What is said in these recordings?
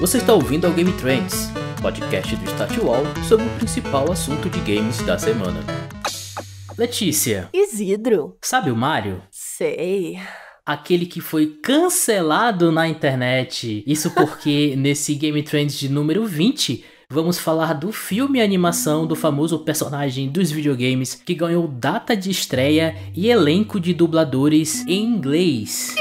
Você está ouvindo ao Game Trends, podcast do StatWall sobre o principal assunto de games da semana. Letícia. Isidro. Sabe o Mario? Sei aquele que foi cancelado na internet. Isso porque nesse Game Trends de número 20, vamos falar do filme animação do famoso personagem dos videogames que ganhou data de estreia e elenco de dubladores em inglês.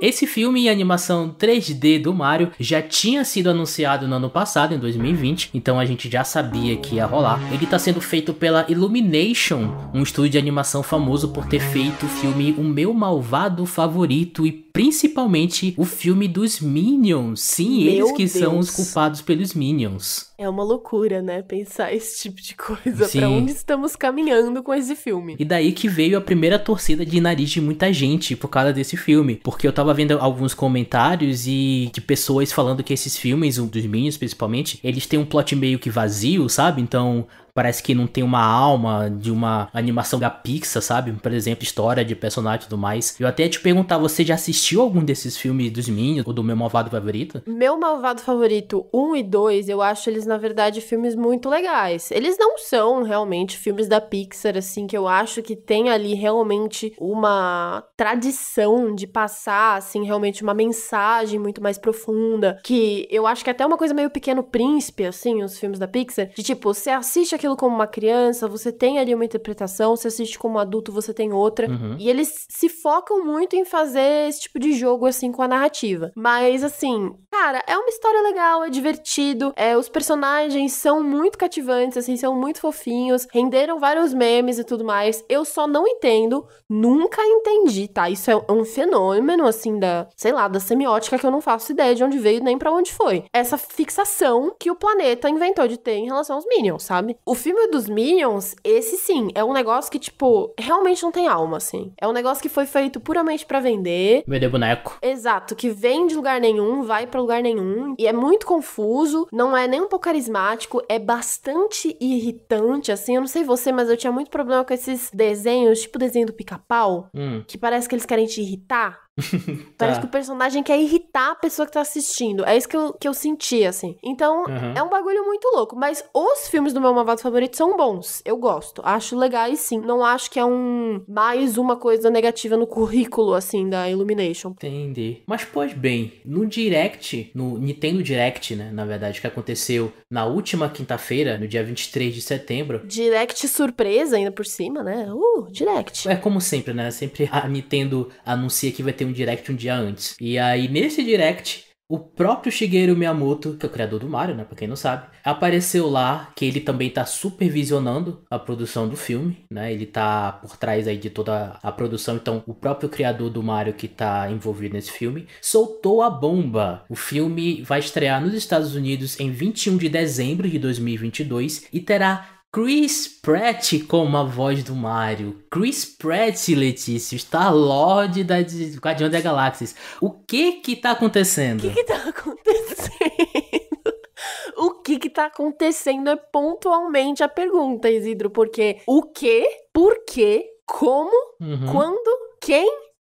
Esse filme e animação 3D do Mario já tinha sido anunciado no ano passado, em 2020, então a gente já sabia que ia rolar. Ele está sendo feito pela Illumination, um estúdio de animação famoso por ter feito o filme O Meu Malvado Favorito e principalmente o filme dos Minions. Sim, Meu eles que Deus. são os culpados pelos Minions. É uma loucura, né? Pensar esse tipo de coisa. Sim. Pra onde estamos caminhando com esse filme? E daí que veio a primeira torcida de nariz de muita gente por causa desse filme. Porque eu tava vendo alguns comentários e de pessoas falando que esses filmes, um dos Minions principalmente, eles têm um plot meio que vazio, sabe? Então, parece que não tem uma alma de uma animação da Pixar, sabe? Por exemplo, história de personagem e tudo mais. Eu até ia te perguntar, você já assistiu algum desses filmes dos Minions ou do Meu Malvado Favorito? Meu Malvado Favorito 1 e 2, eu acho eles, na verdade, filmes muito legais. Eles não são realmente filmes da Pixar, assim, que eu acho que tem ali realmente uma tradição de passar, assim, realmente uma mensagem muito mais profunda. Que eu acho que é até uma coisa meio Pequeno Príncipe, assim, os filmes da Pixar, de tipo, você assiste aqui aquilo como uma criança, você tem ali uma interpretação, você assiste como adulto, você tem outra. Uhum. E eles se focam muito em fazer esse tipo de jogo, assim, com a narrativa. Mas, assim, cara, é uma história legal, é divertido, é, os personagens são muito cativantes, assim, são muito fofinhos, renderam vários memes e tudo mais. Eu só não entendo, nunca entendi, tá? Isso é um fenômeno, assim, da, sei lá, da semiótica que eu não faço ideia de onde veio nem para onde foi. Essa fixação que o planeta inventou de ter em relação aos Minions, sabe? O filme dos Minions, esse sim, é um negócio que, tipo, realmente não tem alma, assim. É um negócio que foi feito puramente para vender. Vender boneco. Exato, que vem de lugar nenhum, vai para lugar nenhum. E é muito confuso, não é nem um pouco carismático, é bastante irritante, assim. Eu não sei você, mas eu tinha muito problema com esses desenhos, tipo desenho do pica-pau, hum. que parece que eles querem te irritar. Parece então, que tá. o personagem quer é irritar a pessoa que tá assistindo. É isso que eu, que eu senti, assim. Então, uhum. é um bagulho muito louco. Mas os filmes do meu malvado favorito são bons. Eu gosto. Acho legais, sim. Não acho que é um mais uma coisa negativa no currículo, assim, da Illumination. Entendi. Mas, pois bem, no Direct, no Nintendo Direct, né? Na verdade, que aconteceu na última quinta-feira, no dia 23 de setembro. Direct surpresa, ainda por cima, né? Uh, Direct. É como sempre, né? Sempre a Nintendo anuncia que vai ter um direct um dia antes. E aí, nesse direct, o próprio Shigeru Miyamoto, que é o criador do Mario, né, pra quem não sabe, apareceu lá que ele também tá supervisionando a produção do filme, né? Ele tá por trás aí de toda a produção, então o próprio criador do Mario que tá envolvido nesse filme soltou a bomba. O filme vai estrear nos Estados Unidos em 21 de dezembro de 2022 e terá Chris Pratt como a voz do Mario. Chris Pratt, Letícia, está Lorde da Guardião da Galáxias. O que que tá acontecendo? O que que tá acontecendo? o que que tá acontecendo é pontualmente a pergunta, Isidro, porque o que, por quê, como, uhum. quando, quem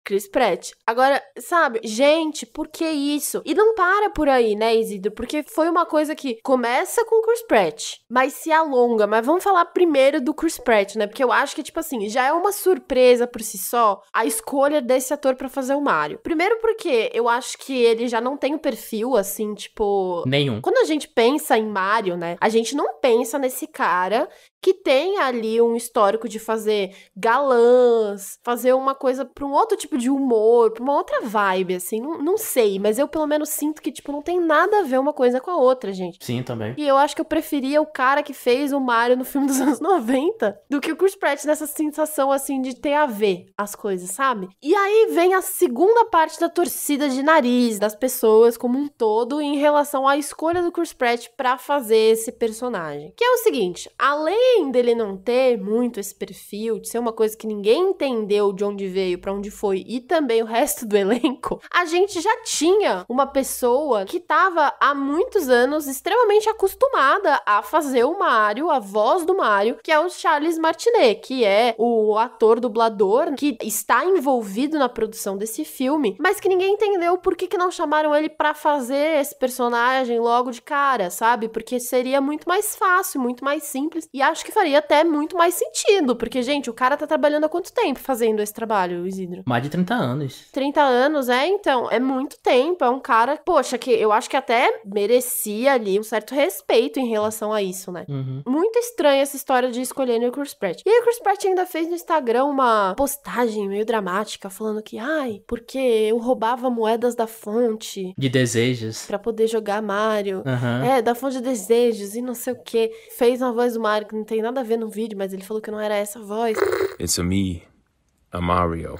Chris Pratt. Agora, sabe, gente, por que isso? E não para por aí, né, Isidro? Porque foi uma coisa que começa com Chris Pratt, mas se alonga. Mas vamos falar primeiro do Chris Pratt, né? Porque eu acho que, tipo assim, já é uma surpresa por si só a escolha desse ator para fazer o Mario. Primeiro porque eu acho que ele já não tem o perfil, assim, tipo. Nenhum. Quando a gente pensa em Mario, né? A gente não pensa nesse cara que tem ali um histórico de fazer galãs, fazer uma coisa para um outro tipo de humor, para uma outra vibe, assim. Não, não sei, mas eu pelo menos sinto que, tipo, não tem nada a ver uma coisa com a outra, gente. Sim, também. E eu acho que eu preferia o cara que fez o Mario no filme dos anos 90 do que o Chris Pratt nessa sensação, assim, de ter a ver as coisas, sabe? E aí vem a segunda parte da torcida de nariz das pessoas como um todo em relação à escolha do Chris Pratt para fazer esse personagem. Que é o seguinte, além além dele não ter muito esse perfil, de ser uma coisa que ninguém entendeu de onde veio, para onde foi, e também o resto do elenco, a gente já tinha uma pessoa que estava há muitos anos extremamente acostumada a fazer o Mario, a voz do Mario, que é o Charles Martinet, que é o ator dublador que está envolvido na produção desse filme, mas que ninguém entendeu por que, que não chamaram ele para fazer esse personagem logo de cara, sabe? Porque seria muito mais fácil, muito mais simples, e acho acho que faria até muito mais sentido, porque, gente, o cara tá trabalhando há quanto tempo fazendo esse trabalho, Isidro? Mais de 30 anos. 30 anos, é, então, é muito tempo, é um cara, poxa, que eu acho que até merecia ali um certo respeito em relação a isso, né? Uhum. Muito estranha essa história de escolher o Chris Pratt. E o Chris Pratt ainda fez no Instagram uma postagem meio dramática, falando que, ai, porque eu roubava moedas da fonte. De desejos. para poder jogar Mario. Uhum. É, da fonte de desejos e não sei o que. Fez uma voz do Mario que não tem nada a ver no vídeo, mas ele falou que não era essa voz. It's a me, a Mario.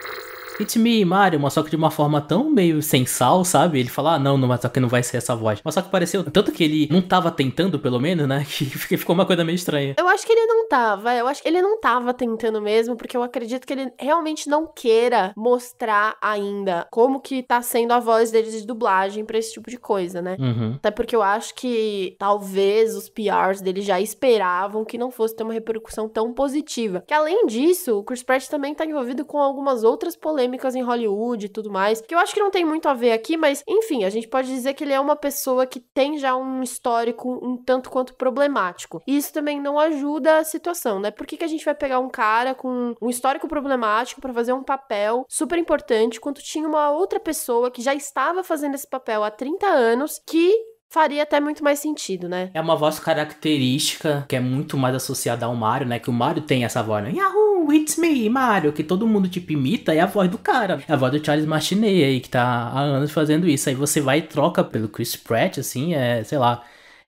It's me, Mario, mas só que de uma forma tão meio sem sal, sabe? Ele fala, ah, não, não, mas só que não vai ser essa voz. Mas só que pareceu tanto que ele não tava tentando, pelo menos, né? Que ficou uma coisa meio estranha. Eu acho que ele não tava, eu acho que ele não tava tentando mesmo, porque eu acredito que ele realmente não queira mostrar ainda como que tá sendo a voz dele de dublagem pra esse tipo de coisa, né? Uhum. Até porque eu acho que talvez os PRs dele já esperavam que não fosse ter uma repercussão tão positiva. Que além disso, o Chris Pratt também tá envolvido com algumas outras polêmicas polêmicas em Hollywood e tudo mais, que eu acho que não tem muito a ver aqui, mas enfim, a gente pode dizer que ele é uma pessoa que tem já um histórico um tanto quanto problemático. E isso também não ajuda a situação, né? Por que, que a gente vai pegar um cara com um histórico problemático para fazer um papel super importante quando tinha uma outra pessoa que já estava fazendo esse papel há 30 anos que faria até muito mais sentido, né? É uma voz característica que é muito mais associada ao Mario, né? Que o Mario tem essa voz, né? Yahoo, it's me, Mario, que todo mundo tipo imita, é a voz do cara. É a voz do Charles Martinet aí, que tá há anos fazendo isso. Aí você vai e troca pelo Chris Pratt, assim, é, sei lá,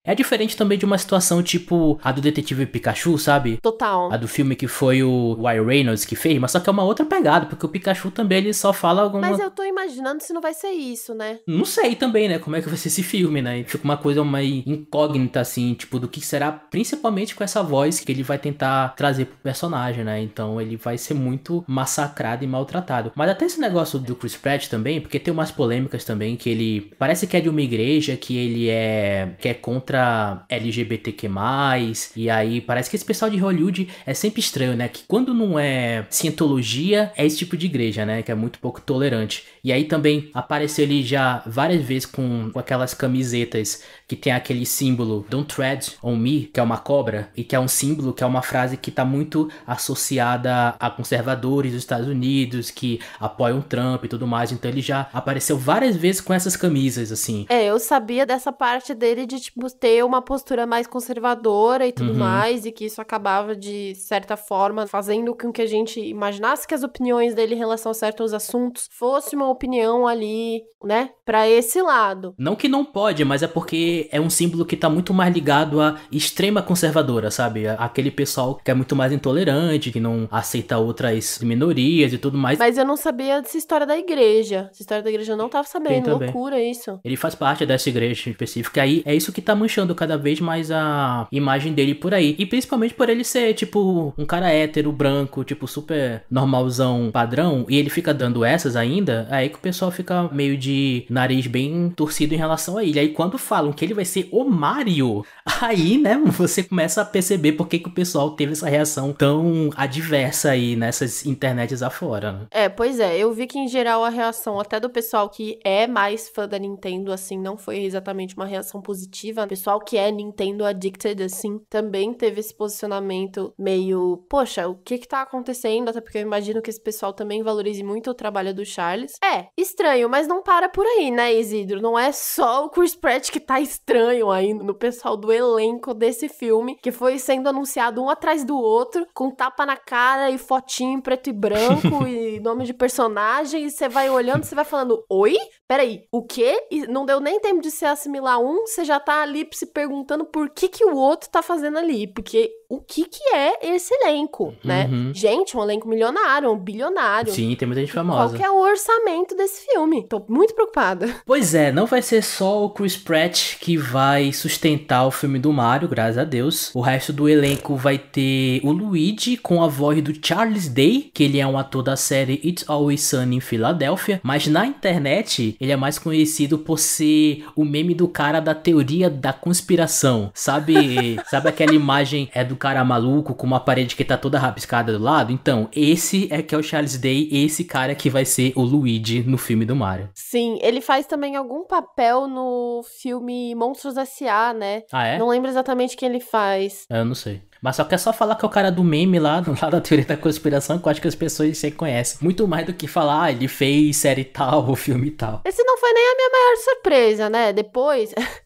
é diferente também de uma situação tipo a do detetive Pikachu, sabe? Total. A do filme que foi o Ryan Reynolds que fez, mas só que é uma outra pegada, porque o Pikachu também ele só fala alguma Mas eu tô imaginando se não vai ser isso, né? Não sei também, né? Como é que vai ser esse filme, né? Fica uma coisa uma incógnita assim, tipo do que será, principalmente com essa voz que ele vai tentar trazer pro personagem, né? Então ele vai ser muito massacrado e maltratado. Mas até esse negócio do Chris Pratt também, porque tem umas polêmicas também que ele parece que é de uma igreja que ele é que é contra contra LGBTQ+, e aí parece que esse pessoal de Hollywood é sempre estranho, né? Que quando não é cientologia, é esse tipo de igreja, né? Que é muito pouco tolerante. E aí também apareceu ele já várias vezes com, com aquelas camisetas que tem aquele símbolo Don't Tread on Me, que é uma cobra, e que é um símbolo que é uma frase que está muito associada a conservadores dos Estados Unidos, que apoiam Trump e tudo mais. Então ele já apareceu várias vezes com essas camisas, assim. É, eu sabia dessa parte dele de, tipo, ter uma postura mais conservadora e tudo uhum. mais, e que isso acabava, de certa forma, fazendo com que a gente imaginasse que as opiniões dele em relação a certos assuntos fosse uma opinião ali, né, para esse lado. Não que não pode, mas é porque é um símbolo que tá muito mais ligado à extrema conservadora, sabe? Aquele pessoal que é muito mais intolerante, que não aceita outras minorias e tudo mais. Mas eu não sabia dessa história da igreja. Essa história da igreja eu não tava sabendo. É loucura isso. Ele faz parte dessa igreja específica aí. É isso que tá manchando cada vez mais a imagem dele por aí. E principalmente por ele ser, tipo, um cara hétero, branco, tipo, super normalzão, padrão. E ele fica dando essas ainda. É aí que o pessoal fica meio de nariz bem torcido em relação a ele. Aí quando falam que ele vai ser o Mario. Aí, né, você começa a perceber por que, que o pessoal teve essa reação tão adversa aí nessas internets afora, né? É, pois é, eu vi que em geral a reação até do pessoal que é mais fã da Nintendo, assim, não foi exatamente uma reação positiva. O pessoal que é Nintendo addicted, assim, também teve esse posicionamento meio, poxa, o que que tá acontecendo? Até porque eu imagino que esse pessoal também valorize muito o trabalho do Charles. É, estranho, mas não para por aí, né, Isidro? Não é só o Chris Pratt que tá estranho estranho ainda no pessoal do elenco desse filme, que foi sendo anunciado um atrás do outro, com tapa na cara e fotinho em preto e branco e nome de personagem, e você vai olhando, você vai falando: "Oi? Peraí, o quê?" E não deu nem tempo de se assimilar um, você já tá ali se perguntando por que que o outro tá fazendo ali, porque o que que é esse elenco, né? Uhum. Gente, é um elenco milionário, um bilionário. Sim, tem muita gente famosa. Qual é o orçamento desse filme? Tô muito preocupada. Pois é, não vai ser só o Chris Pratt que vai sustentar o filme do Mario, graças a Deus. O resto do elenco vai ter o Luigi com a voz do Charles Day, que ele é um ator da série It's Always Sunny em Filadélfia, mas na internet ele é mais conhecido por ser o meme do cara da teoria da conspiração. Sabe, sabe aquela imagem é do um cara maluco com uma parede que tá toda rabiscada do lado? Então, esse é que é o Charles Day, esse cara que vai ser o Luigi no filme do Mario. Sim, ele faz também algum papel no filme Monstros S.A., né? Ah, é? Não lembro exatamente quem ele faz. Eu não sei. Mas só quer só falar que é o cara do meme lá, lá da teoria da conspiração, que eu acho que as pessoas se conhecem. Muito mais do que falar, ah, ele fez série tal, ou filme tal. Esse não foi nem a minha maior surpresa, né? Depois.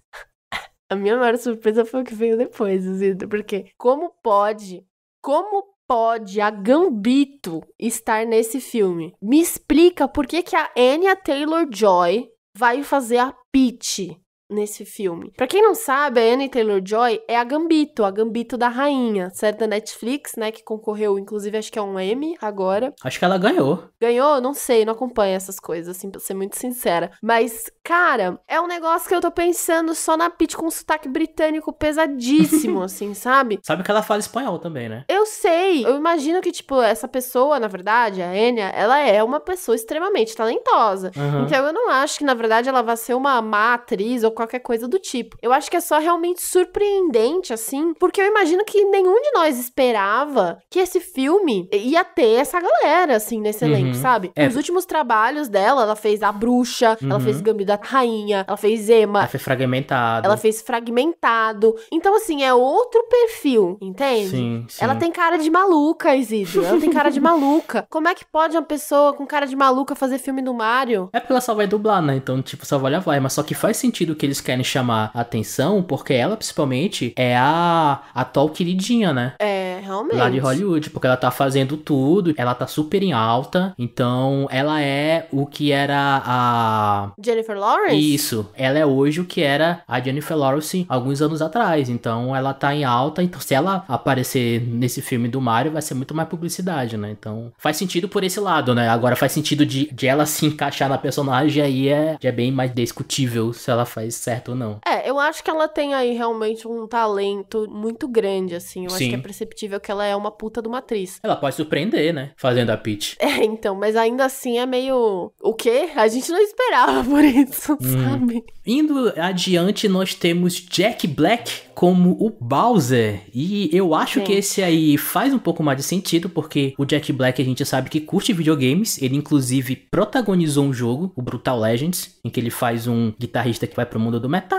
A minha maior surpresa foi o que veio depois, Zito, porque como pode, como pode a Gambito estar nesse filme? Me explica por que, que a Anya Taylor-Joy vai fazer a Peach nesse filme. Para quem não sabe, a Anne Taylor-Joy é a Gambito, a Gambito da Rainha, série da Netflix, né, que concorreu, inclusive, acho que é um M agora. Acho que ela ganhou. Ganhou? Não sei, não acompanho essas coisas, assim, pra ser muito sincera. Mas, cara, é um negócio que eu tô pensando só na Pete com um sotaque britânico pesadíssimo, assim, sabe? Sabe que ela fala espanhol também, né? Eu sei, eu imagino que, tipo, essa pessoa, na verdade, a Enya, ela é uma pessoa extremamente talentosa. Uhum. Então eu não acho que, na verdade, ela vai ser uma má atriz ou qualquer coisa do tipo. Eu acho que é só realmente surpreendente, assim, porque eu imagino que nenhum de nós esperava que esse filme ia ter essa galera, assim, nesse elenco, uhum. sabe? É. Os últimos trabalhos dela, ela fez A Bruxa, uhum. ela fez Gambito da Rainha, ela fez Emma. Ela fez Fragmentado. Ela fez Fragmentado. Então, assim, é outro perfil, entende? Sim, sim. Ela tem cara de maluca, Isidro. Ela tem cara de maluca. Como é que pode uma pessoa com cara de maluca fazer filme do Mario? É porque ela só vai dublar, né? Então, tipo, só vai a Mas só que faz sentido que eles querem chamar atenção, porque ela, principalmente, é a atual queridinha, né? É, realmente. Lá de Hollywood, porque ela tá fazendo tudo, ela tá super em alta, então ela é o que era a. Jennifer Lawrence? Isso. Ela é hoje o que era a Jennifer Lawrence alguns anos atrás, então ela tá em alta, então se ela aparecer nesse filme do Mario, vai ser muito mais publicidade, né? Então faz sentido por esse lado, né? Agora faz sentido de, de ela se encaixar na personagem, aí é, é bem mais discutível se ela faz certo ou não. É, eu acho que ela tem aí realmente um talento muito grande, assim. Eu Sim. acho que é perceptível que ela é uma puta de uma atriz. Ela pode surpreender, né? Fazendo a Peach. É, então, mas ainda assim é meio. O quê? A gente não esperava por isso, hum. sabe? Indo adiante, nós temos Jack Black como o Bowser. E eu acho que esse aí faz um pouco mais de sentido, porque o Jack Black a gente sabe que curte videogames. Ele, inclusive, protagonizou um jogo, o Brutal Legends, em que ele faz um guitarrista que vai pra mundo do metal.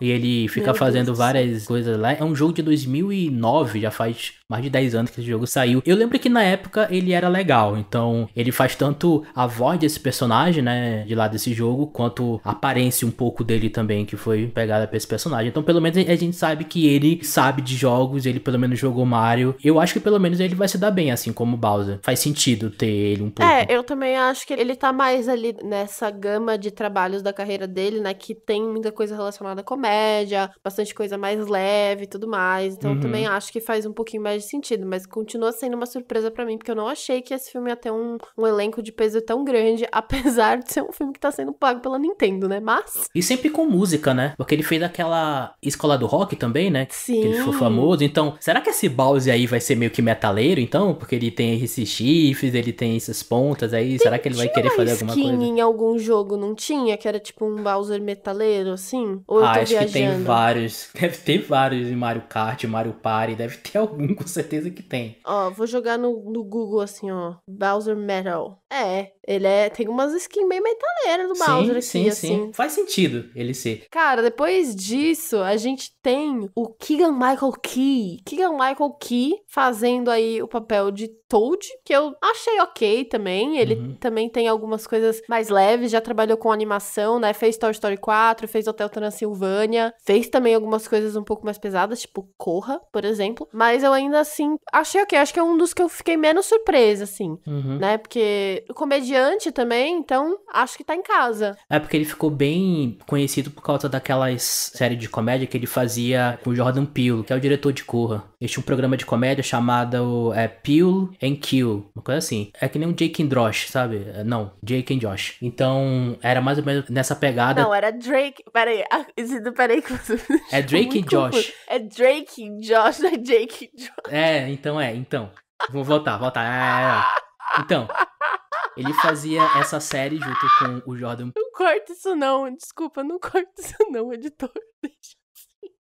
E ele fica Meu fazendo Deus várias Deus. coisas lá. É um jogo de 2009, já faz mais de 10 anos que esse jogo saiu. Eu lembro que na época ele era legal, então ele faz tanto a voz desse personagem, né, de lá desse jogo, quanto a aparência um pouco dele também, que foi pegada pra esse personagem. Então pelo menos a gente sabe que ele sabe de jogos, ele pelo menos jogou Mario. Eu acho que pelo menos ele vai se dar bem, assim como Bowser. Faz sentido ter ele um pouco. É, eu também acho que ele tá mais ali nessa gama de trabalhos da carreira dele, né, que tem muita coisa relacionada à comédia, bastante coisa mais leve e tudo mais. Então uhum. eu também acho que faz um pouquinho mais sentido, mas continua sendo uma surpresa para mim, porque eu não achei que esse filme ia ter um, um elenco de peso tão grande, apesar de ser um filme que tá sendo pago pela Nintendo, né? Mas. E sempre com música, né? Porque ele fez aquela escola do rock também, né? Sim. Que ele foi famoso. Então, será que esse Bowser aí vai ser meio que metaleiro, então? Porque ele tem esses chifres, ele tem essas pontas aí. Tem, será que ele vai querer fazer alguma coisa? em algum jogo, não tinha? Que era tipo um Bowser metaleiro, assim? Ou ah, eu tô acho viajando? que tem vários. Deve ter vários em Mario Kart, Mario Party, deve ter algum com certeza que tem. Ó, vou jogar no, no Google assim, ó. Bowser Metal. É, ele é, tem umas skins bem metaleiras do Bowser sim, aqui, sim, assim. Sim. Faz sentido ele ser. Cara, depois disso, a gente tem o Keegan Michael Key. Keegan Michael Key fazendo aí o papel de Toad, que eu achei ok também. Ele uhum. também tem algumas coisas mais leves, já trabalhou com animação, né? Fez Toy Story 4, fez Hotel Transilvânia, fez também algumas coisas um pouco mais pesadas, tipo Corra, por exemplo. Mas eu ainda assim achei ok, acho que é um dos que eu fiquei menos surpresa, assim, uhum. né? Porque comediante também, então acho que tá em casa. É porque ele ficou bem conhecido por causa daquelas séries de comédia que ele fazia com o Jordan Peele, que é o diretor de Corra. este um programa de comédia chamado é, Peele and Kill, uma coisa assim. É que nem um Jake and Josh, sabe? É, não, Jake and Josh. Então, era mais ou menos nessa pegada. Não, era Drake. Peraí, ah, Isidro, peraí que você. É Drake and Josh. Confuso. É Drake and Josh, não é Jake and Josh. É, então é, então. Vou voltar, voltar. É, é, é. Então, ele fazia essa série junto com o Jordan. Não corta isso não, desculpa, não corta isso não, editor. Deixa.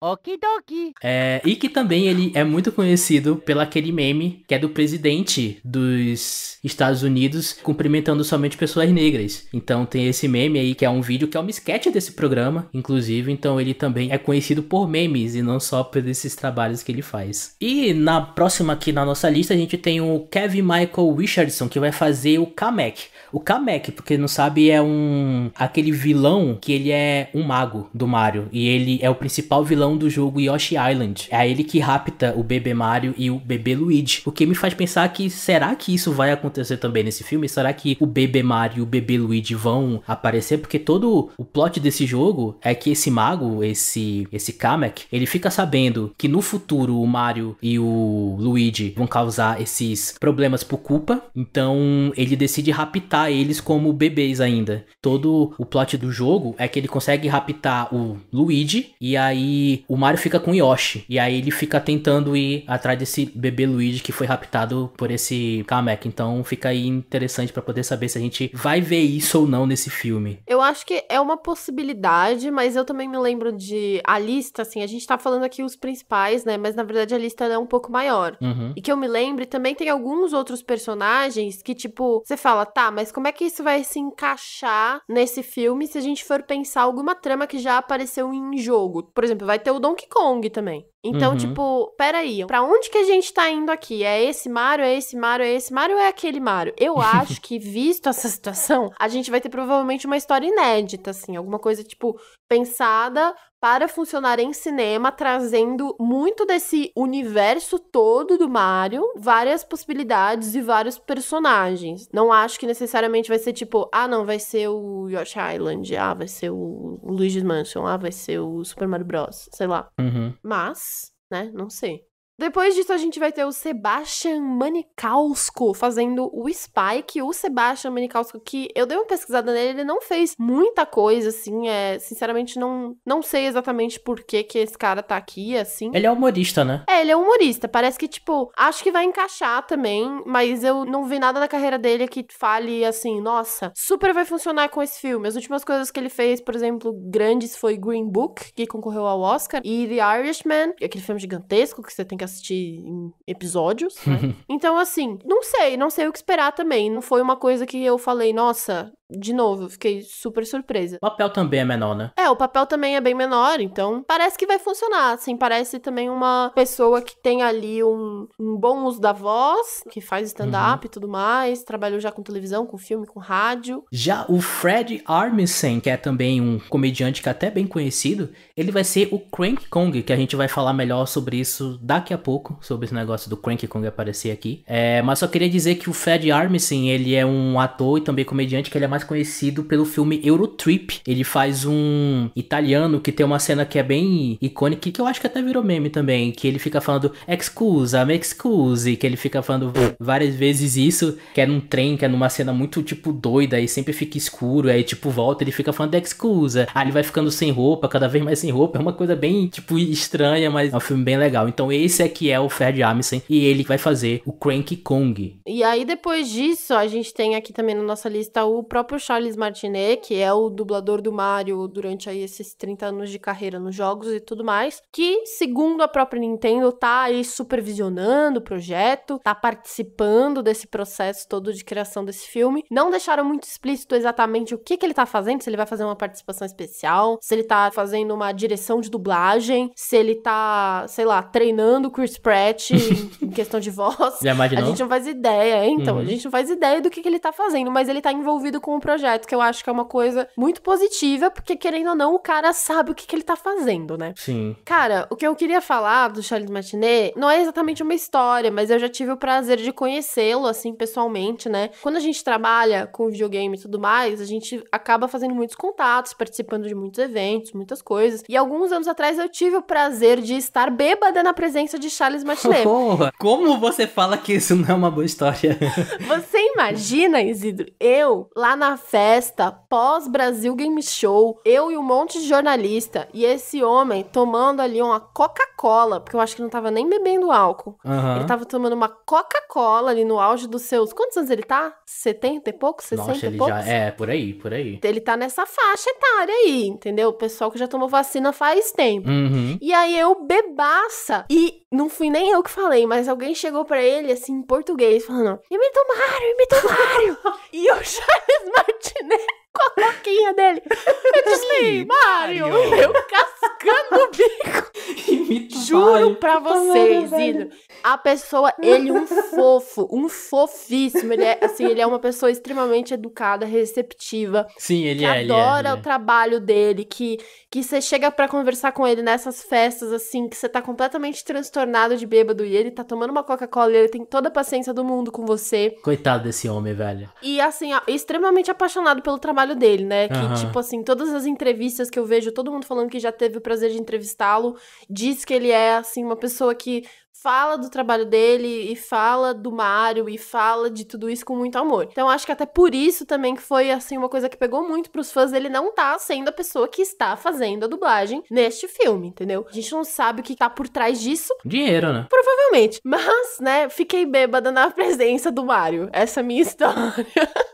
Okidoki. É, e que também ele é muito conhecido pelo aquele meme que é do presidente dos Estados Unidos cumprimentando somente pessoas negras. Então tem esse meme aí que é um vídeo que é um sketch desse programa, inclusive. Então ele também é conhecido por memes e não só por esses trabalhos que ele faz. E na próxima aqui na nossa lista a gente tem o Kevin Michael Richardson que vai fazer o Kamek. O Kamek, porque não sabe, é um. aquele vilão que ele é um mago do Mario. E ele é o principal vilão do jogo Yoshi Island. É ele que rapta o bebê Mario e o bebê Luigi. O que me faz pensar que será que isso vai acontecer também nesse filme? Será que o bebê Mario e o bebê Luigi vão aparecer? Porque todo o plot desse jogo é que esse mago, esse, esse Kamek, ele fica sabendo que no futuro o Mario e o Luigi vão causar esses problemas por culpa. Então ele decide raptar raptar eles como bebês ainda. Todo o plot do jogo é que ele consegue raptar o Luigi e aí o Mario fica com o Yoshi. E aí ele fica tentando ir atrás desse bebê Luigi que foi raptado por esse Kamek. Então fica aí interessante para poder saber se a gente vai ver isso ou não nesse filme. Eu acho que é uma possibilidade, mas eu também me lembro de a lista, assim, a gente tá falando aqui os principais, né? Mas na verdade a lista é um pouco maior. Uhum. E que eu me lembre, também tem alguns outros personagens que, tipo, você fala, tá, mas mas como é que isso vai se encaixar nesse filme se a gente for pensar alguma trama que já apareceu em jogo? Por exemplo, vai ter o Donkey Kong também. Então, uhum. tipo, peraí, pra onde que a gente tá indo aqui? É esse Mario, é esse Mario, é esse Mario ou é aquele Mario? Eu acho que, visto essa situação, a gente vai ter provavelmente uma história inédita, assim, alguma coisa, tipo, pensada para funcionar em cinema, trazendo muito desse universo todo do Mario, várias possibilidades e vários personagens. Não acho que necessariamente vai ser tipo, ah, não, vai ser o Yoshi Island, ah, vai ser o Luigi's Mansion, ah, vai ser o Super Mario Bros, sei lá. Uhum. Mas, né, não sei. Depois disso, a gente vai ter o Sebastian Manicalsco fazendo o Spike. O Sebastian Manicalsco, que eu dei uma pesquisada nele, ele não fez muita coisa, assim. É, sinceramente, não, não sei exatamente por que, que esse cara tá aqui, assim. Ele é humorista, né? É, ele é humorista. Parece que, tipo, acho que vai encaixar também, mas eu não vi nada da carreira dele que fale assim, nossa, super vai funcionar com esse filme. As últimas coisas que ele fez, por exemplo, grandes foi Green Book, que concorreu ao Oscar, e The Irishman, aquele filme gigantesco que você tem que assistir em episódios, né? Então, assim, não sei, não sei o que esperar também. Não foi uma coisa que eu falei, nossa, de novo, eu fiquei super surpresa. O papel também é menor, né? É, o papel também é bem menor, então parece que vai funcionar. Assim, parece também uma pessoa que tem ali um, um bom uso da voz, que faz stand-up uhum. e tudo mais, trabalhou já com televisão, com filme, com rádio. Já o Fred Armisen, que é também um comediante que é até bem conhecido, ele vai ser o Crank Kong, que a gente vai falar melhor sobre isso daqui a pouco, sobre esse negócio do Crank Kong aparecer aqui. É, mas só queria dizer que o Fred Armisen, ele é um ator e também comediante que ele é mais mais conhecido pelo filme Eurotrip. Ele faz um italiano que tem uma cena que é bem icônica, que eu acho que até virou meme também, que ele fica falando excusa, me excuse, que ele fica falando várias vezes isso, que é num trem, que é numa cena muito, tipo, doida, e sempre fica escuro, aí, tipo, volta, ele fica falando excusa, aí ele vai ficando sem roupa, cada vez mais sem roupa, é uma coisa bem, tipo, estranha, mas é um filme bem legal. Então esse aqui é, é o Fred Armisen, e ele vai fazer o Cranky Kong. E aí, depois disso, a gente tem aqui também na nossa lista o próprio próprio Charles Martinet, que é o dublador do Mario durante aí esses 30 anos de carreira nos jogos e tudo mais, que, segundo a própria Nintendo, tá aí supervisionando o projeto, tá participando desse processo todo de criação desse filme. Não deixaram muito explícito exatamente o que, que ele tá fazendo, se ele vai fazer uma participação especial, se ele tá fazendo uma direção de dublagem, se ele tá, sei lá, treinando o Chris Pratt em questão de voz. Já imaginou? A gente não faz ideia, então, uhum. a gente não faz ideia do que, que ele tá fazendo, mas ele tá envolvido com um projeto, que eu acho que é uma coisa muito positiva, porque querendo ou não, o cara sabe o que, que ele tá fazendo, né? Sim. Cara, o que eu queria falar do Charles Martinet não é exatamente uma história, mas eu já tive o prazer de conhecê-lo, assim, pessoalmente, né? Quando a gente trabalha com videogame e tudo mais, a gente acaba fazendo muitos contatos, participando de muitos eventos, muitas coisas. E alguns anos atrás eu tive o prazer de estar bêbada na presença de Charles Martinet. Porra, como você fala que isso não é uma boa história? você imagina, Isidro, eu lá na na festa pós-Brasil Game Show, eu e um monte de jornalista, e esse homem tomando ali uma Coca-Cola, porque eu acho que não tava nem bebendo álcool. Uhum. Ele tava tomando uma Coca-Cola ali no auge dos seus. Quantos anos ele tá? 70 e pouco? 60 Nossa, ele e poucos? Já... É, por aí, por aí. Ele tá nessa faixa etária aí, entendeu? O pessoal que já tomou vacina faz tempo. Uhum. E aí eu bebaça. E não fui nem eu que falei, mas alguém chegou para ele, assim, em português, falando: Imita o Mario, imita o Mario! e o Charles Martinez com a coquinha dele. Eu disse, Mário, eu cascando o bico. Juro pra é vocês, Hidro. A pessoa, ele é um fofo, um fofíssimo. Ele é, assim, ele é uma pessoa extremamente educada, receptiva. Sim, ele que é. é adora ele é, o trabalho dele, que, que você chega para conversar com ele nessas festas, assim, que você tá completamente transtornado de bêbado e ele tá tomando uma Coca-Cola e ele tem toda a paciência do mundo com você. Coitado desse homem, velho. E, assim, ó, extremamente apaixonado pelo trabalho trabalho dele, né? Que, uhum. tipo assim, todas as entrevistas que eu vejo, todo mundo falando que já teve o prazer de entrevistá-lo, diz que ele é, assim, uma pessoa que fala do trabalho dele e fala do Mario e fala de tudo isso com muito amor. Então acho que até por isso também que foi assim uma coisa que pegou muito pros fãs ele não tá sendo a pessoa que está fazendo a dublagem neste filme, entendeu? A gente não sabe o que tá por trás disso. Dinheiro, né? Provavelmente. Mas, né, fiquei bêbada na presença do Mario. Essa é a minha história.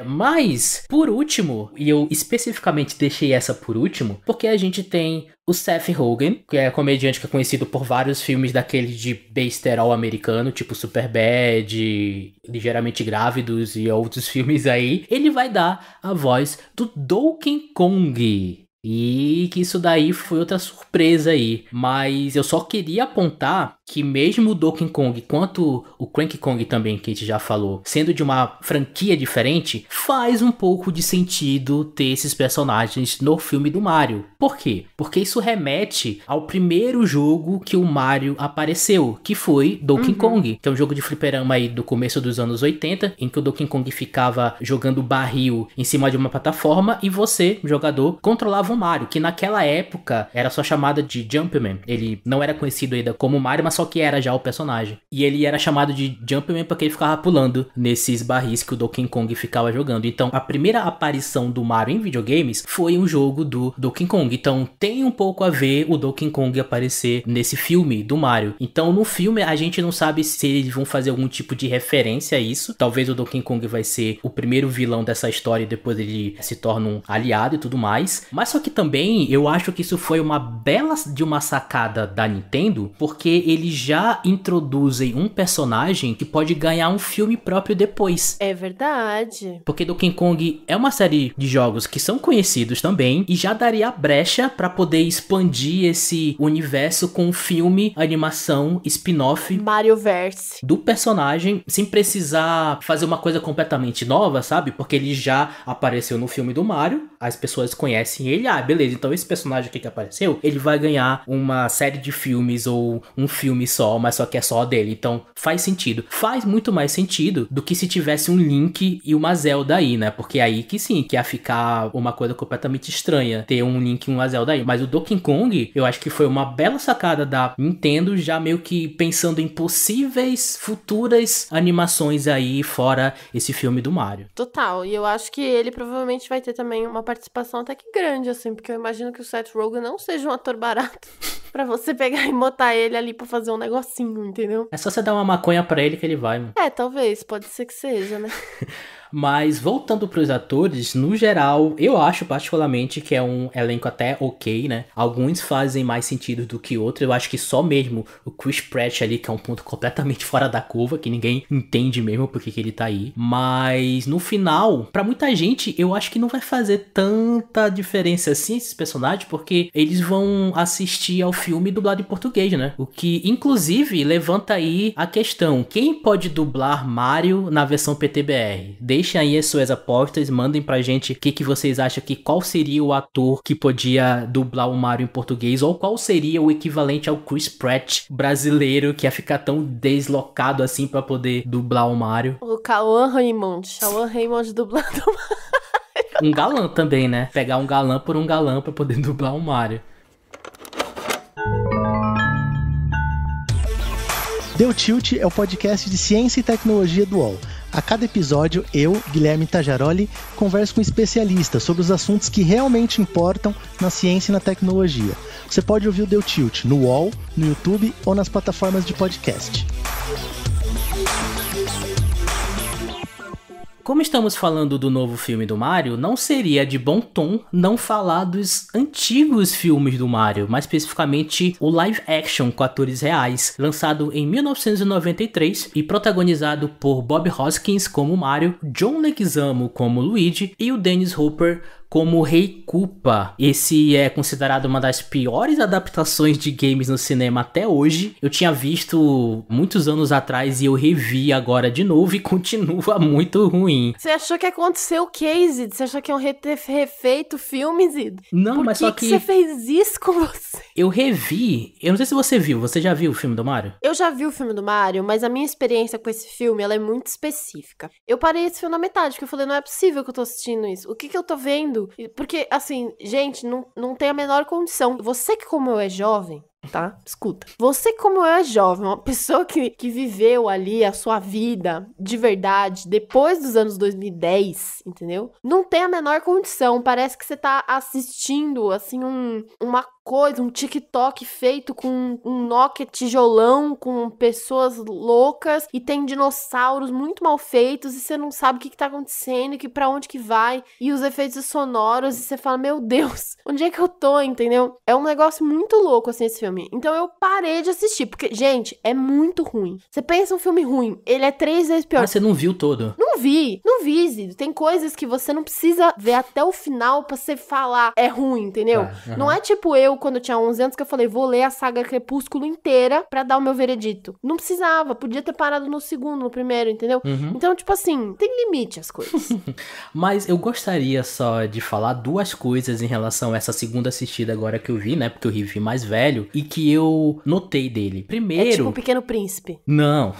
Mas, por último, e eu especificamente deixei essa por último, porque a gente tem o Seth Rogen, que é comediante que é conhecido por vários filmes daqueles de besterol americano, tipo Superbad, Ligeiramente Grávidos e outros filmes aí, ele vai dar a voz do Donkey Kong e que isso daí foi outra surpresa aí. Mas eu só queria apontar que mesmo o Donkey Kong quanto o Crank Kong também, que a gente já falou, sendo de uma franquia diferente, faz um pouco de sentido ter esses personagens no filme do Mario. Por quê? Porque isso remete ao primeiro jogo que o Mario apareceu, que foi Donkey uhum. Kong, que é um jogo de fliperama aí do começo dos anos 80, em que o Donkey Kong ficava jogando barril em cima de uma plataforma e você, jogador, controlava Mario, que naquela época era só chamada de Jumpman. Ele não era conhecido ainda como Mario, mas só que era já o personagem. E ele era chamado de Jumpman porque ele ficava pulando nesses barris que o Donkey Kong ficava jogando. Então, a primeira aparição do Mario em videogames foi um jogo do Donkey Kong. Então, tem um pouco a ver o Donkey Kong aparecer nesse filme do Mario. Então, no filme, a gente não sabe se eles vão fazer algum tipo de referência a isso. Talvez o Donkey Kong vai ser o primeiro vilão dessa história e depois ele se torna um aliado e tudo mais. Mas só que também eu acho que isso foi uma bela de uma sacada da Nintendo, porque eles já introduzem um personagem que pode ganhar um filme próprio depois. É verdade. Porque Donkey Kong é uma série de jogos que são conhecidos também e já daria brecha para poder expandir esse universo com um filme, animação, spin-off. Mario Verse. Do personagem, sem precisar fazer uma coisa completamente nova, sabe? Porque ele já apareceu no filme do Mario, as pessoas conhecem ele, ah, beleza, então esse personagem aqui que apareceu, ele vai ganhar uma série de filmes ou um filme só, mas só que é só dele. Então faz sentido. Faz muito mais sentido do que se tivesse um Link e uma Zelda aí, né? Porque é aí que sim, que ia ficar uma coisa completamente estranha ter um Link e uma Zelda aí. Mas o Donkey Kong, eu acho que foi uma bela sacada da Nintendo, já meio que pensando em possíveis futuras animações aí fora esse filme do Mario. Total, e eu acho que ele provavelmente vai ter também uma participação até que grande, assim assim, porque eu imagino que o Seth Rogen não seja um ator barato para você pegar e botar ele ali para fazer um negocinho, entendeu? É só você dar uma maconha para ele que ele vai, mano. É, talvez, pode ser que seja, né? Mas voltando para os atores, no geral, eu acho particularmente que é um elenco até ok, né? Alguns fazem mais sentido do que outros. Eu acho que só mesmo o Chris Pratt ali, que é um ponto completamente fora da curva, que ninguém entende mesmo porque que ele tá aí. Mas no final, para muita gente, eu acho que não vai fazer tanta diferença assim esses personagens, porque eles vão assistir ao filme dublado em português, né? O que, inclusive, levanta aí a questão: quem pode dublar Mario na versão PTBR? Deixa deixem aí as suas apostas, mandem pra gente o que, que vocês acham que qual seria o ator que podia dublar o Mario em português, ou qual seria o equivalente ao Chris Pratt brasileiro que ia ficar tão deslocado assim para poder dublar o Mario. O Cauã Raymond, Cauã Raymond dublando o Mario. Um galã também, né? Pegar um galã por um galã para poder dublar o Mario. Deu Tilt é o podcast de ciência e tecnologia do UOL. A cada episódio, eu, Guilherme Tajaroli, converso com especialistas sobre os assuntos que realmente importam na ciência e na tecnologia. Você pode ouvir o Deu Tilt no UOL, no YouTube ou nas plataformas de podcast. Como estamos falando do novo filme do Mario, não seria de bom tom não falar dos antigos filmes do Mario, mais especificamente o live action com atores reais, lançado em 1993 e protagonizado por Bob Hoskins como Mario, John Leguizamo como Luigi e o Dennis Hopper como Rei Koopa. Esse é considerado uma das piores adaptações de games no cinema até hoje. Eu tinha visto muitos anos atrás e eu revi agora de novo e continua muito ruim. Você achou que aconteceu o que, Zid? Você achou que é um refeito filme, Zid? Não, Por mas que só que... que você fez isso com você? Eu revi... Eu não sei se você viu. Você já viu o filme do Mario? Eu já vi o filme do Mario, mas a minha experiência com esse filme, ela é muito específica. Eu parei esse filme na metade, porque eu falei, não é possível que eu tô assistindo isso. O que que eu tô vendo? Porque, assim, gente, não, não tem a menor condição. Você que, como eu, é jovem, tá? Escuta. Você, como é jovem, uma pessoa que, que viveu ali a sua vida de verdade depois dos anos 2010, entendeu? Não tem a menor condição. Parece que você tá assistindo, assim, um, uma coisa, um TikTok feito com um Nokia tijolão, com pessoas loucas e tem dinossauros muito mal feitos e você não sabe o que, que tá acontecendo, que para onde que vai, e os efeitos sonoros, e você fala, meu Deus, onde é que eu tô, entendeu? É um negócio muito louco, assim, esse filme filme. Então eu parei de assistir, porque, gente, é muito ruim. Você pensa um filme ruim, ele é três vezes pior. Ah, você não viu todo? Não vi, não vi, Zido. Tem coisas que você não precisa ver até o final pra você falar é ruim, entendeu? uhum. Não é tipo eu, quando eu tinha 11 anos, que eu falei, vou ler a saga Crepúsculo inteira pra dar o meu veredito. Não precisava, podia ter parado no segundo, no primeiro, entendeu? Uhum. Então, tipo assim, tem limite as coisas. Mas eu gostaria só de falar duas coisas em relação a essa segunda assistida agora que eu vi, né? Porque eu revi mais velho. E que eu notei dele. Primeiro. É tipo um Pequeno Príncipe. Não.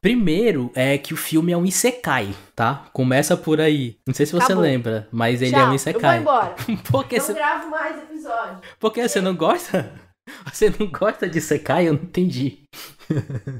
Primeiro é que o filme é um isekai, tá? Começa por aí. Não sei se você Acabou. lembra, mas ele é Tchau, é um isekai. Eu vou embora. Porque não você... gravo mais episódio. Porque você não gosta? Você não gosta de isekai? Eu não entendi.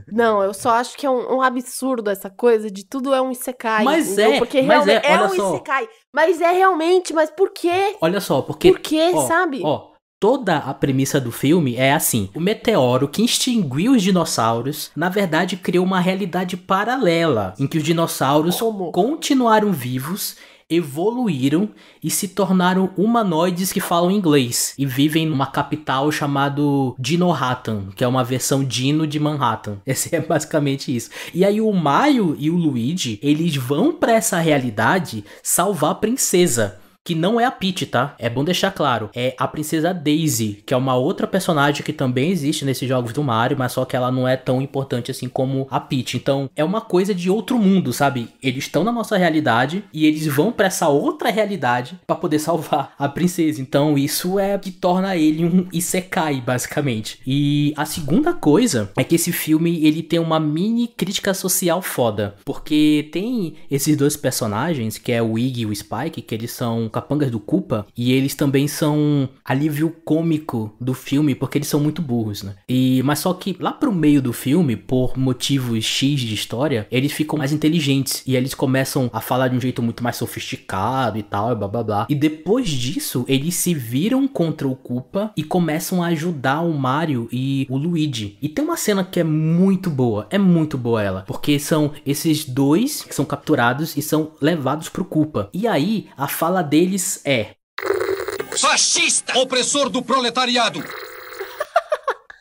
Não, eu só acho que é um, um, absurdo essa coisa de tudo é um Isekai. Mas entendeu? é, porque mas realmente é, é um só. Isekai. Mas é realmente, mas por quê? Olha só, porque. Por quê, ó, sabe? Ó, Toda a premissa do filme é assim: o meteoro que extinguiu os dinossauros, na verdade, criou uma realidade paralela em que os dinossauros Como? continuaram vivos evoluíram e se tornaram humanoides que falam inglês e vivem numa capital chamado Dinohattan, que é uma versão dino de Manhattan. Esse é basicamente isso. E aí o Mario e o Luigi, eles vão para essa realidade salvar a princesa que não é a Peach, tá? É bom deixar claro. É a princesa Daisy, que é uma outra personagem que também existe nesses jogos do Mario, mas só que ela não é tão importante assim como a Peach. Então, é uma coisa de outro mundo, sabe? Eles estão na nossa realidade e eles vão para essa outra realidade para poder salvar a princesa. Então, isso é que torna ele um isekai, basicamente. E a segunda coisa é que esse filme ele tem uma mini crítica social foda, porque tem esses dois personagens, que é o Iggy e o Spike, que eles são capangas do Culpa, e eles também são alívio cômico do filme, porque eles são muito burros, né? E, mas só que lá pro meio do filme, por motivos X de história, eles ficam mais inteligentes e eles começam a falar de um jeito muito mais sofisticado e tal, e blá blá blá. E depois disso, eles se viram contra o Culpa e começam a ajudar o Mario e o Luigi. E tem uma cena que é muito boa, é muito boa ela, porque são esses dois que são capturados e são levados pro Culpa. E aí, a fala dele deles é: fascista, opressor do proletariado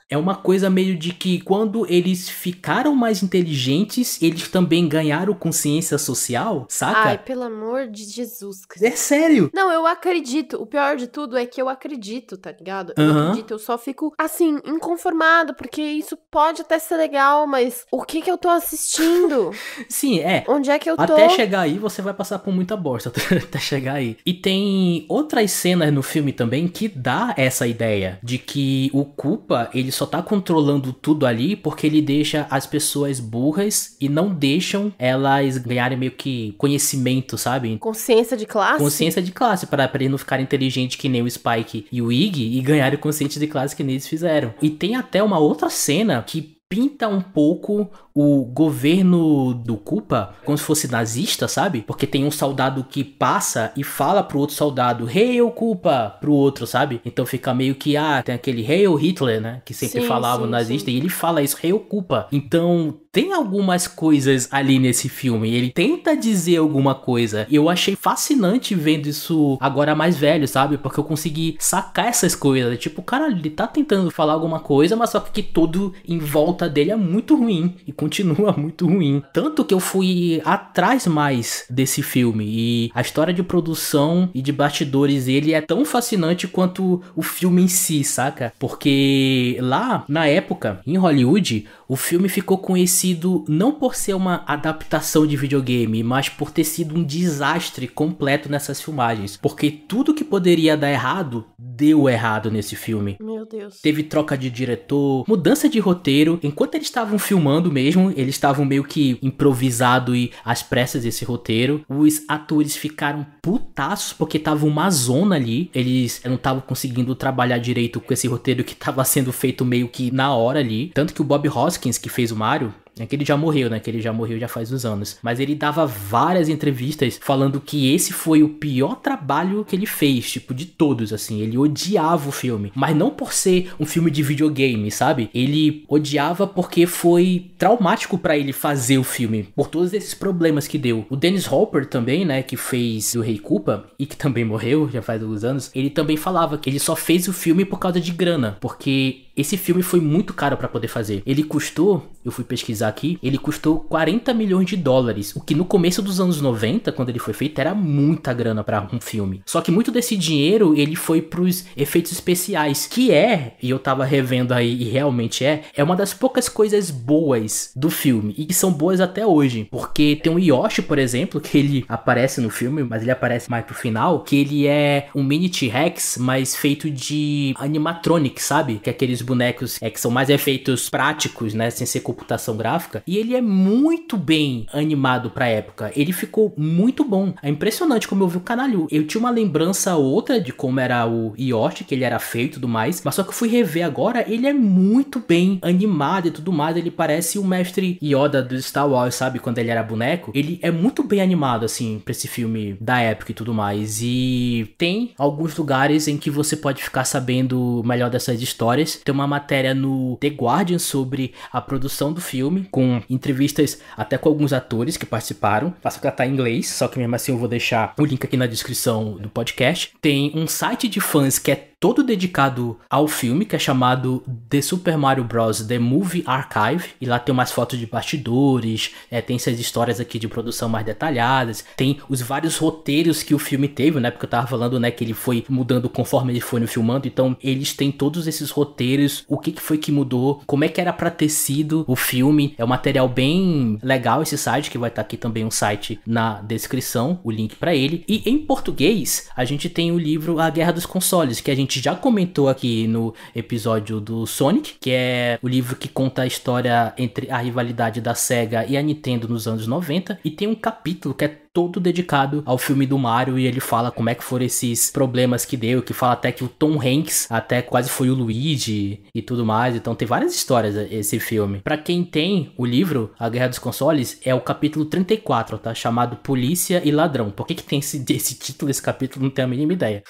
é uma coisa meio de que quando eles ficaram mais inteligentes, eles também ganharam consciência social, saca? Ai, pelo amor de Jesus. É sério? Não, eu acredito. O pior de tudo é que eu acredito, tá ligado? Eu acredito, eu só fico, assim, inconformado, porque isso pode até ser legal, mas o que que eu tô assistindo? Sim, é. Onde é que eu tô? Até chegar aí, você vai passar por muita bosta até chegar aí. E tem outras cenas no filme também que dá essa ideia de que o culpa eles só tá controlando tudo ali porque ele deixa as pessoas burras e não deixam elas ganharem meio que conhecimento, sabe? Consciência de classe? Consciência de classe, para ele não ficar inteligente que nem o Spike e o Iggy e ganharem consciência de classe que nem eles fizeram. E tem até uma outra cena que pinta um pouco o governo do Culpa como se fosse nazista, sabe? Porque tem um soldado que passa e fala pro outro soldado, Hail hey, Culpa, pro outro, sabe? Então fica meio que, ah, tem aquele Hail hey, Hitler, né? Que sempre sim, falava sim, nazista, sim. e ele fala isso, Hail hey, Culpa. Então tem algumas coisas ali nesse filme. Ele tenta dizer alguma coisa. E eu achei fascinante vendo isso agora mais velho, sabe? Porque eu consegui sacar essas coisas. Tipo, cara, ele tá tentando falar alguma coisa, mas só que tudo em volta dele é muito ruim. E com continua muito ruim. Tanto que eu fui atrás mais desse filme. E a história de produção e de bastidores, ele é tão fascinante quanto o filme em si, saca? Porque lá, na época, em Hollywood, o filme ficou conhecido não por ser uma adaptação de videogame, mas por ter sido um desastre completo nessas filmagens. Porque tudo que poderia dar errado, deu errado nesse filme. Meu Deus. Teve troca de diretor, mudança de roteiro. Enquanto eles estavam filmando mesmo, mesmo, eles estavam meio que improvisado e às pressas esse roteiro. Os atores ficaram putaços porque tava uma zona ali. Eles não estavam conseguindo trabalhar direito com esse roteiro que tava sendo feito meio que na hora ali. Tanto que o Bob Hoskins, que fez o Mario, é que ele já morreu, né? Que ele já morreu já faz uns anos. Mas ele dava várias entrevistas falando que esse foi o pior trabalho que ele fez, tipo, de todos, assim. Ele odiava o filme. Mas não por ser um filme de videogame, sabe? Ele odiava porque foi traumático para ele fazer o filme, por todos esses problemas que deu. O Dennis Hopper também, né? Que fez o Rei Culpa e que também morreu já faz alguns anos. Ele também falava que ele só fez o filme por causa de grana, porque esse filme foi muito caro para poder fazer. Ele custou, eu fui pesquisar aqui, ele custou 40 milhões de dólares, o que no começo dos anos 90, quando ele foi feito, era muita grana para um filme. Só que muito desse dinheiro ele foi pros efeitos especiais, que é, e eu tava revendo aí e realmente é, é uma das poucas coisas boas do filme e que são boas até hoje, porque tem um Yoshi, por exemplo, que ele aparece no filme, mas ele aparece mais pro final, que ele é um mini T-Rex, mas feito de animatronic, sabe? Que é aqueles bonecos é, que são mais efeitos práticos, né? Sem ser computação gráfica. E ele é muito bem animado pra época. Ele ficou muito bom. É impressionante como eu vi o canalho. Eu tinha uma lembrança outra de como era o Yoshi, que ele era feio e tudo mais. Mas só que eu fui rever agora, ele é muito bem animado e tudo mais. Ele parece o mestre Yoda do Star Wars, sabe? Quando ele era boneco. Ele é muito bem animado, assim, pra esse filme da época e tudo mais. E tem alguns lugares em que você pode ficar sabendo melhor dessas histórias. Tem uma matéria no The Guardian sobre a produção do filme, com entrevistas até com alguns atores que participaram. Faço que ela tá em inglês, só que mesmo assim eu vou deixar o link aqui na descrição do podcast. Tem um site de fãs que é todo dedicado ao filme, que é chamado The Super Mario Bros. The Movie Archive. E lá tem umas fotos de bastidores, é, tem essas histórias aqui de produção mais detalhadas, tem os vários roteiros que o filme teve, né? Porque eu tava falando, né, que ele foi mudando conforme ele foi no filmando. Então, eles têm todos esses roteiros, o que, que foi que mudou, como é que era pra ter sido o filme. É um material bem legal esse site, que vai estar tá aqui também um site na descrição, o link para ele. E em português, a gente tem o livro A Guerra dos Consoles, que a gente gente já comentou aqui no episódio do Sonic, que é o livro que conta a história entre a rivalidade da SEGA e a Nintendo nos anos 90, e tem um capítulo que é todo dedicado ao filme do Mario e ele fala como é que foram esses problemas que deu, que fala até que o Tom Hanks até quase foi o Luigi e tudo mais. Então tem várias histórias eh, esse filme. Para quem tem o livro A Guerra dos Consoles, é o capítulo 34, tá? Chamado Polícia e Ladrão. Por que que tem esse, esse título esse capítulo? Não tenho a mínima ideia.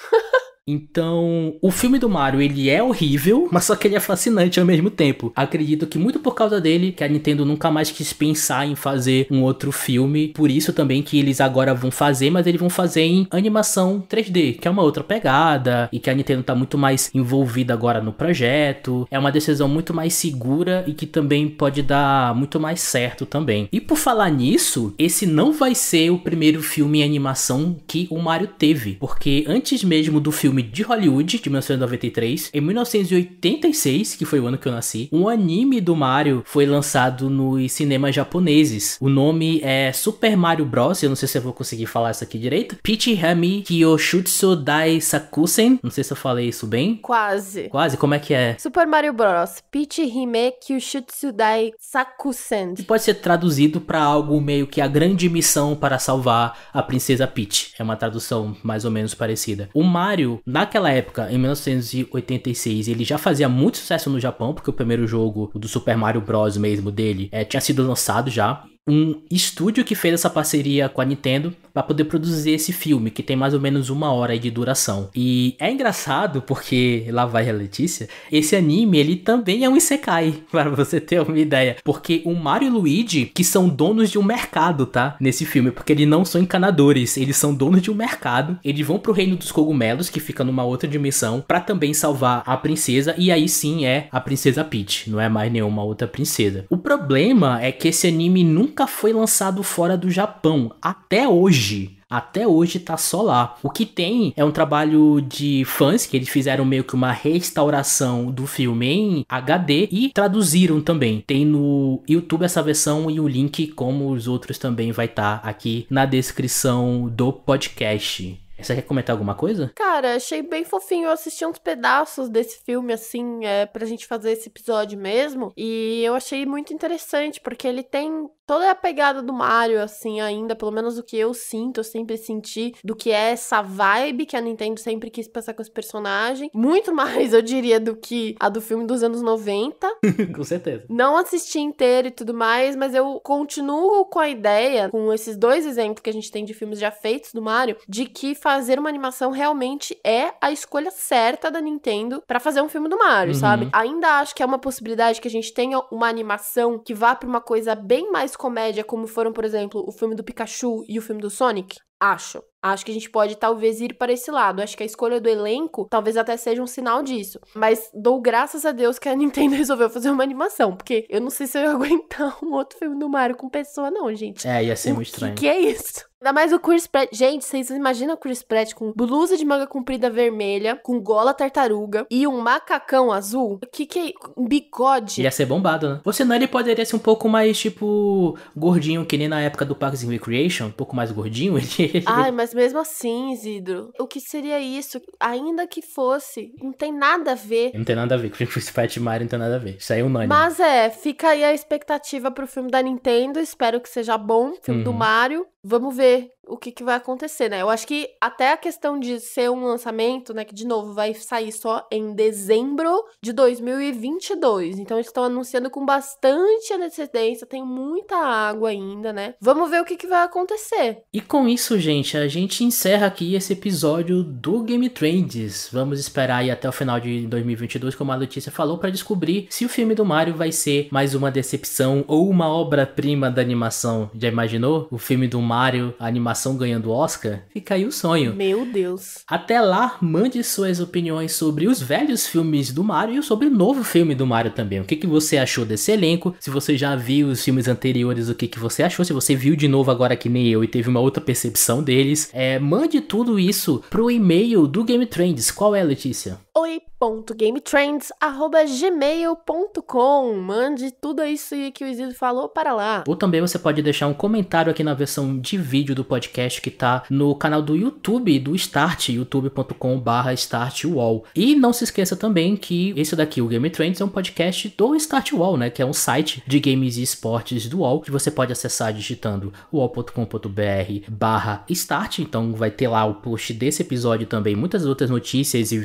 Então, o filme do Mario, ele é horrível, mas só que ele é fascinante ao mesmo tempo. Acredito que muito por causa dele, que a Nintendo nunca mais quis pensar em fazer um outro filme. Por isso também que eles agora vão fazer, mas eles vão fazer em animação 3D, que é uma outra pegada e que a Nintendo tá muito mais envolvida agora no projeto. É uma decisão muito mais segura e que também pode dar muito mais certo também. E por falar nisso, esse não vai ser o primeiro filme em animação que o Mario teve, porque antes mesmo do filme filme de Hollywood de 1993. Em 1986, que foi o ano que eu nasci, um anime do Mario foi lançado nos cinemas japoneses. O nome é Super Mario Bros. Eu não sei se eu vou conseguir falar isso aqui direito. Pichihami Kyoshutsu Dai Sakusen. Não sei se eu falei isso bem. Quase. Quase? Como é que é? Super Mario Bros. Pichihime Kyoshutsu Dai Sakusen. E pode ser traduzido para algo meio que a grande missão para salvar a princesa Peach. É uma tradução mais ou menos parecida. O Mario, Naquela época, em 1986, ele já fazia muito sucesso no Japão, porque o primeiro jogo do Super Mario Bros. mesmo dele é, tinha sido lançado já um estúdio que fez essa parceria com a Nintendo para poder produzir esse filme, que tem mais ou menos uma hora de duração. E é engraçado porque, lá vai a Letícia, esse anime ele também é um Isekai, para você ter uma ideia. Porque o Mario e o Luigi, que são donos de um mercado, tá? Nesse filme, porque eles não são encanadores, eles são donos de um mercado. Eles vão pro reino dos cogumelos, que fica numa outra dimensão, para também salvar a princesa. E aí sim é a princesa Peach, não é mais nenhuma outra princesa. O problema é que esse anime nunca nunca foi lançado fora do Japão, até hoje. Até hoje tá só lá. O que tem é um trabalho de fãs que eles fizeram meio que uma restauração do filme em HD e traduziram também. Tem no YouTube essa versão e o link, como os outros também, vai estar tá aqui na descrição do podcast. Você quer comentar alguma coisa? Cara, achei bem fofinho. Eu assisti uns pedaços desse filme, assim, é, pra gente fazer esse episódio mesmo. E eu achei muito interessante, porque ele tem toda a pegada do Mario, assim, ainda, pelo menos o que eu sinto, eu sempre senti, do que é essa vibe que a Nintendo sempre quis passar com os personagens. Muito mais, eu diria, do que a do filme dos anos 90. com certeza. Não assisti inteiro e tudo mais, mas eu continuo com a ideia, com esses dois exemplos que a gente tem de filmes já feitos do Mario, de que fazer uma animação realmente é a escolha certa da Nintendo para fazer um filme do Mario, uhum. sabe? Ainda acho que é uma possibilidade que a gente tenha uma animação que vá para uma coisa bem mais comédia, como foram, por exemplo, o filme do Pikachu e o filme do Sonic? Acho. Acho que a gente pode talvez ir para esse lado. Acho que a escolha do elenco talvez até seja um sinal disso. Mas dou graças a Deus que a Nintendo resolveu fazer uma animação. Porque eu não sei se eu ia aguentar um outro filme do Mario com pessoa, não, gente. É, ia ser o muito que estranho. O que é isso? Ainda mais o Chris Pratt. Gente, vocês imaginam o Chris Pratt com blusa de manga comprida vermelha, com gola tartaruga e um macacão azul? O que que é? Um bigode. Ia ser bombado, né? Você não ele poderia ser um pouco mais, tipo, gordinho, que nem na época do Parks and Recreation, um pouco mais gordinho. Ele... Ai, mas mesmo assim, Isidro, o que seria isso? Ainda que fosse, não tem nada a ver. Não tem nada a ver, com o Chris Pratt e Mario não tem nada a ver. Isso aí é unânime. Mas é, fica aí a expectativa pro filme da Nintendo, espero que seja bom, filme uhum. do Mario. Vamos ver o que, que vai acontecer, né? Eu acho que até a questão de ser um lançamento, né, que de novo vai sair só em dezembro de 2022. Então eles estão anunciando com bastante antecedência, tem muita água ainda, né? Vamos ver o que, que vai acontecer. E com isso, gente, a gente encerra aqui esse episódio do Game Trends. Vamos esperar aí até o final de 2022, como a Letícia falou, para descobrir se o filme do Mario vai ser mais uma decepção ou uma obra-prima da animação. Já imaginou? O filme do Mario, a animação animação ganhando Oscar, fica aí o sonho. Meu Deus. Até lá, mande suas opiniões sobre os velhos filmes do Mario e sobre o novo filme do Mario também. O que, que você achou desse elenco? Se você já viu os filmes anteriores, o que, que você achou? Se você viu de novo agora que nem eu e teve uma outra percepção deles, é, mande tudo isso pro e-mail do Game Trends. Qual é, Letícia? Oi, podcast.gametrends.gmail.com. Mande tudo isso que o Isidro falou para lá. Ou também você pode deixar um comentário aqui na versão de vídeo do podcast que tá no canal do YouTube do Start, youtube.com.br startwall. E não se esqueça também que esse daqui, o Game Trends, é um podcast do Startwall, né? Que é um site de games e esportes do UOL, que você pode acessar digitando wallcombr barra start. Então vai ter lá o post desse episódio também, muitas outras notícias, e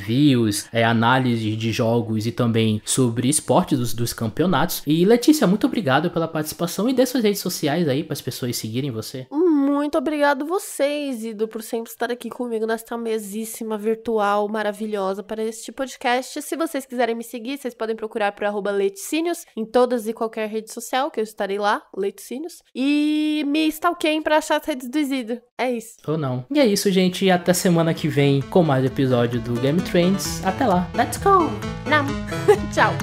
é, análises análise de jogos e também sobre esporte dos, dos campeonatos. E Letícia, muito obrigado pela participação e dê suas redes sociais aí para as pessoas seguirem você. Hum muito obrigado vocês, Ido, por sempre estar aqui comigo nesta mesíssima virtual maravilhosa para este podcast. Se vocês quiserem me seguir, vocês podem procurar por arroba Leiticínios em todas e qualquer rede social, que eu estarei lá, Leiticínios. E me stalkeiem para achar as redes do Ido. É isso. Ou não. E é isso, gente. Até semana que vem com mais episódio do Game Trends. Até lá. Let's go! Não. Tchau.